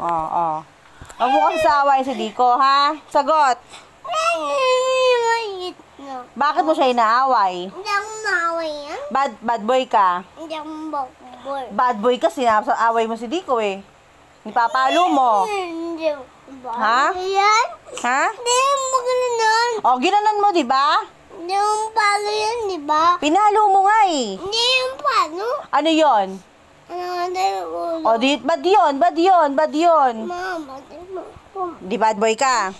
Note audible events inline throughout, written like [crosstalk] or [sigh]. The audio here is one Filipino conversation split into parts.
Oo, oo. Huwag mo kasi sa si Diko, ha? Sagot. Bakit mo siya inaaway? Hindi ako maaway yan. Bad, bad boy ka? Hindi ako boy. Bad boy ka, sinasaway mo si Diko eh. Nipapalo mo. Hindi Ha? Yan? Ha? Hindi mo oh, ginanon. O, ginanon mo, di ba? Hindi mo palo yan, di ba? Pinalo mo nga eh. Hindi yung palo. Ano yon? O, di, bad yun, bad yun, bad yun. Di bad boy ka?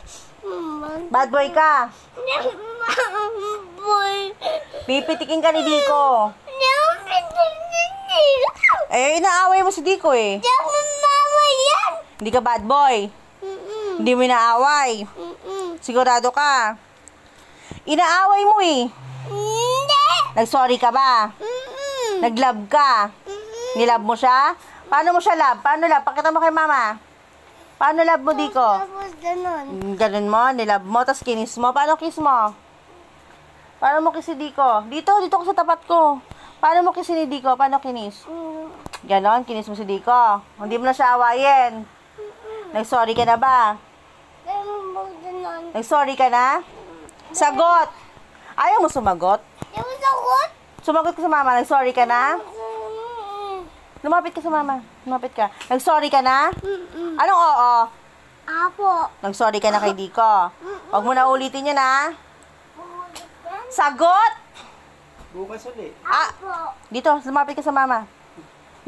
Bad boy ka? Pipitikin ka ni Diko. Eh, inaaway mo si Diko eh. mama Hindi ka bad boy. Hindi mo inaaway. Sigurado ka. Inaaway mo eh. Nag-sorry ka ba? Nag-love ka? Nilab mo siya? Paano mo siya lab? Paano lab? Pakita mo kay mama. Paano lab mo, Diko? ganun. Ganun hmm, mo, nilab mo, tapos kinis mo. Paano kiss mo? Paano mo kiss si Diko? Dito, dito ko sa tapat ko. Paano mo kiss ni Diko? Paano kinis? Mm. Ganon, kinis mo si Diko. Hindi mo na siya awayin. Nag-sorry ka na ba? Nag-sorry ka na? Sagot! Ayaw mo sumagot? Ayaw mo sagot? Sumagot ka sa mama, nag-sorry ka na? Lumapit ka sa mama. Lumapit ka. Nag-sorry ka na? Mm-mm. Anong oo? Apo. Nag-sorry ka na kay Diko. Huwag mo na ulitin yan, ha? Sagot! Bukas ulit. Ah, dito, lumapit ka sa mama.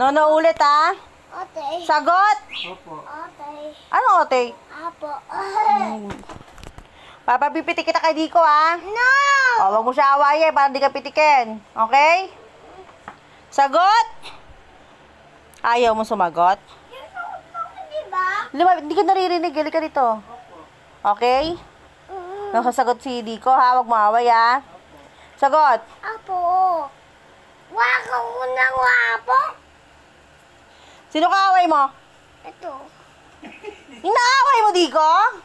No, no ulit, ha? Otay. Sagot! Opo. Otay. Ano otay? Apo. [laughs] Papa, Papapipiti kita kay Diko, ha? No! O, oh, huwag mo siya awayin para di ka pitikin. Okay? Sagot! Ayaw mo sumagot? Diba? Hindi ka naririnig. Gali ka dito. Okay? Mm-hmm. Nakasagot si Diko, ha. Huwag maaway ha. Sagot. Apo. Wako ko ng wapo. Sino kaaway mo? Ito. Inaaway mo, Diko.